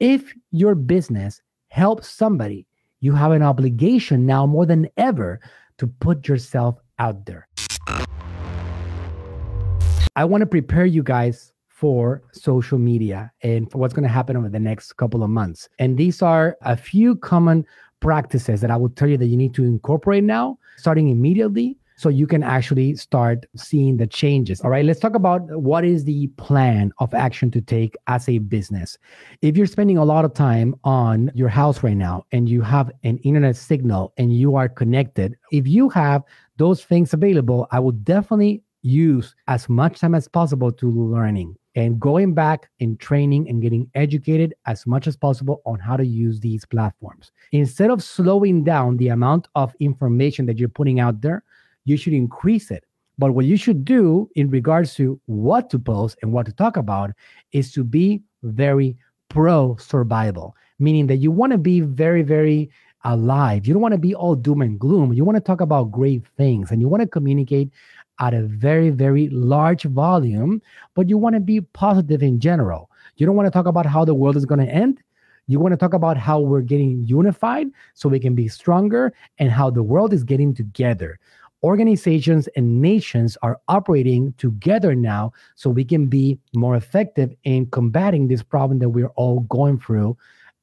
If your business helps somebody, you have an obligation now more than ever to put yourself out there. I want to prepare you guys for social media and for what's going to happen over the next couple of months. And these are a few common practices that I will tell you that you need to incorporate now, starting immediately, so you can actually start seeing the changes. All right, let's talk about what is the plan of action to take as a business. If you're spending a lot of time on your house right now and you have an internet signal and you are connected, if you have those things available, I would definitely use as much time as possible to learning and going back in training and getting educated as much as possible on how to use these platforms. Instead of slowing down the amount of information that you're putting out there, you should increase it. But what you should do in regards to what to post and what to talk about is to be very pro survival, meaning that you want to be very, very alive. You don't want to be all doom and gloom. You want to talk about great things and you want to communicate at a very, very large volume, but you want to be positive in general. You don't want to talk about how the world is going to end. You want to talk about how we're getting unified so we can be stronger and how the world is getting together organizations and nations are operating together now so we can be more effective in combating this problem that we're all going through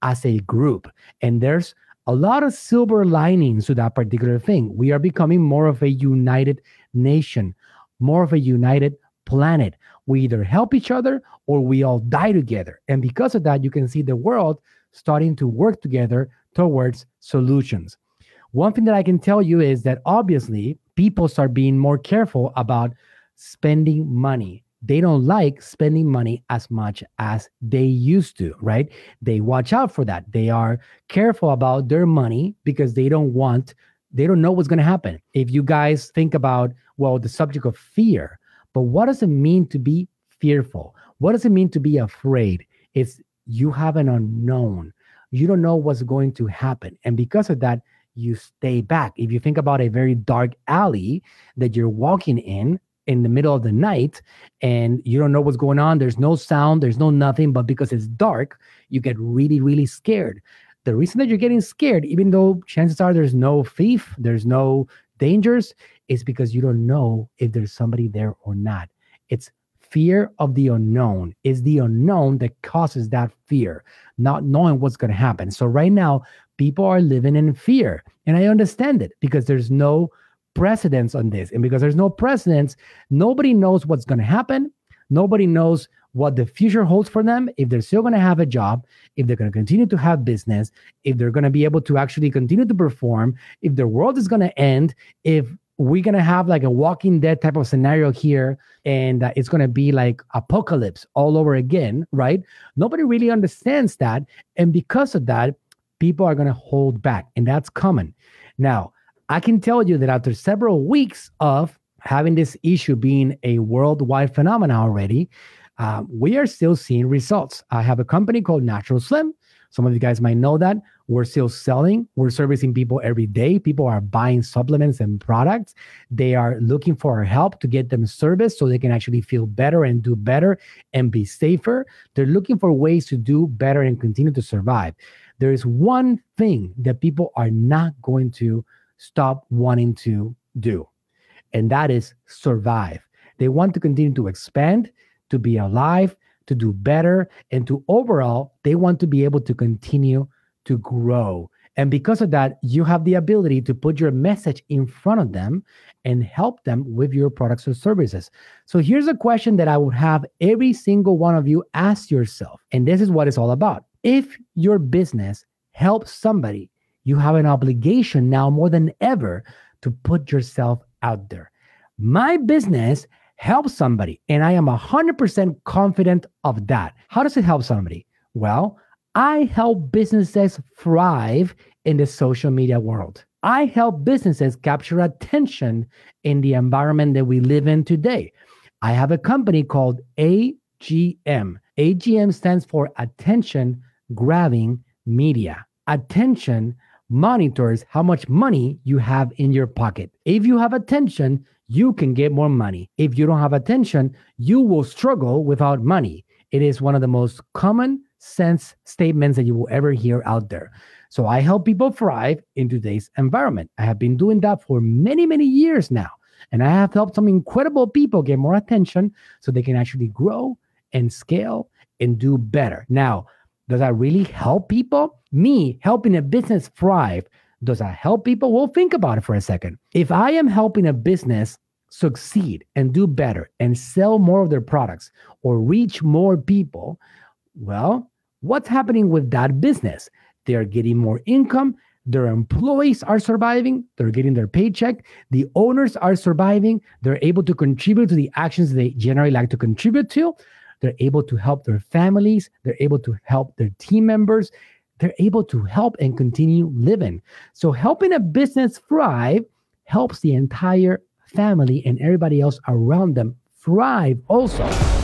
as a group. And there's a lot of silver linings to that particular thing. We are becoming more of a united nation, more of a united planet. We either help each other or we all die together. And because of that, you can see the world starting to work together towards solutions. One thing that I can tell you is that obviously people start being more careful about spending money. They don't like spending money as much as they used to, right? They watch out for that. They are careful about their money because they don't want, they don't know what's going to happen. If you guys think about, well, the subject of fear, but what does it mean to be fearful? What does it mean to be afraid? It's you have an unknown. You don't know what's going to happen. And because of that, you stay back. If you think about a very dark alley that you're walking in in the middle of the night and you don't know what's going on, there's no sound, there's no nothing, but because it's dark, you get really, really scared. The reason that you're getting scared, even though chances are there's no thief, there's no dangers, is because you don't know if there's somebody there or not. It's fear of the unknown. It's the unknown that causes that fear, not knowing what's going to happen. So, right now, people are living in fear. And I understand it because there's no precedence on this. And because there's no precedence, nobody knows what's going to happen. Nobody knows what the future holds for them, if they're still going to have a job, if they're going to continue to have business, if they're going to be able to actually continue to perform, if their world is going to end, if we're gonna have like a Walking Dead type of scenario here, and uh, it's gonna be like apocalypse all over again, right? Nobody really understands that, and because of that, people are gonna hold back, and that's common. Now, I can tell you that after several weeks of having this issue being a worldwide phenomenon already, uh, we are still seeing results. I have a company called Natural Slim. Some of you guys might know that. We're still selling. We're servicing people every day. People are buying supplements and products. They are looking for our help to get them service so they can actually feel better and do better and be safer. They're looking for ways to do better and continue to survive. There is one thing that people are not going to stop wanting to do, and that is survive. They want to continue to expand, to be alive, to do better, and to overall, they want to be able to continue to grow. And because of that, you have the ability to put your message in front of them and help them with your products or services. So here's a question that I would have every single one of you ask yourself. And this is what it's all about. If your business helps somebody, you have an obligation now more than ever to put yourself out there. My business helps somebody, and I am 100% confident of that. How does it help somebody? Well, I help businesses thrive in the social media world. I help businesses capture attention in the environment that we live in today. I have a company called AGM. AGM stands for Attention Grabbing Media. Attention monitors how much money you have in your pocket. If you have attention, you can get more money. If you don't have attention, you will struggle without money. It is one of the most common sense statements that you will ever hear out there. So I help people thrive in today's environment. I have been doing that for many, many years now. And I have helped some incredible people get more attention so they can actually grow and scale and do better. Now, does that really help people? Me helping a business thrive, does that help people? Well, think about it for a second. If I am helping a business succeed and do better and sell more of their products or reach more people, well, What's happening with that business? They're getting more income. Their employees are surviving. They're getting their paycheck. The owners are surviving. They're able to contribute to the actions they generally like to contribute to. They're able to help their families. They're able to help their team members. They're able to help and continue living. So, helping a business thrive helps the entire family and everybody else around them thrive also.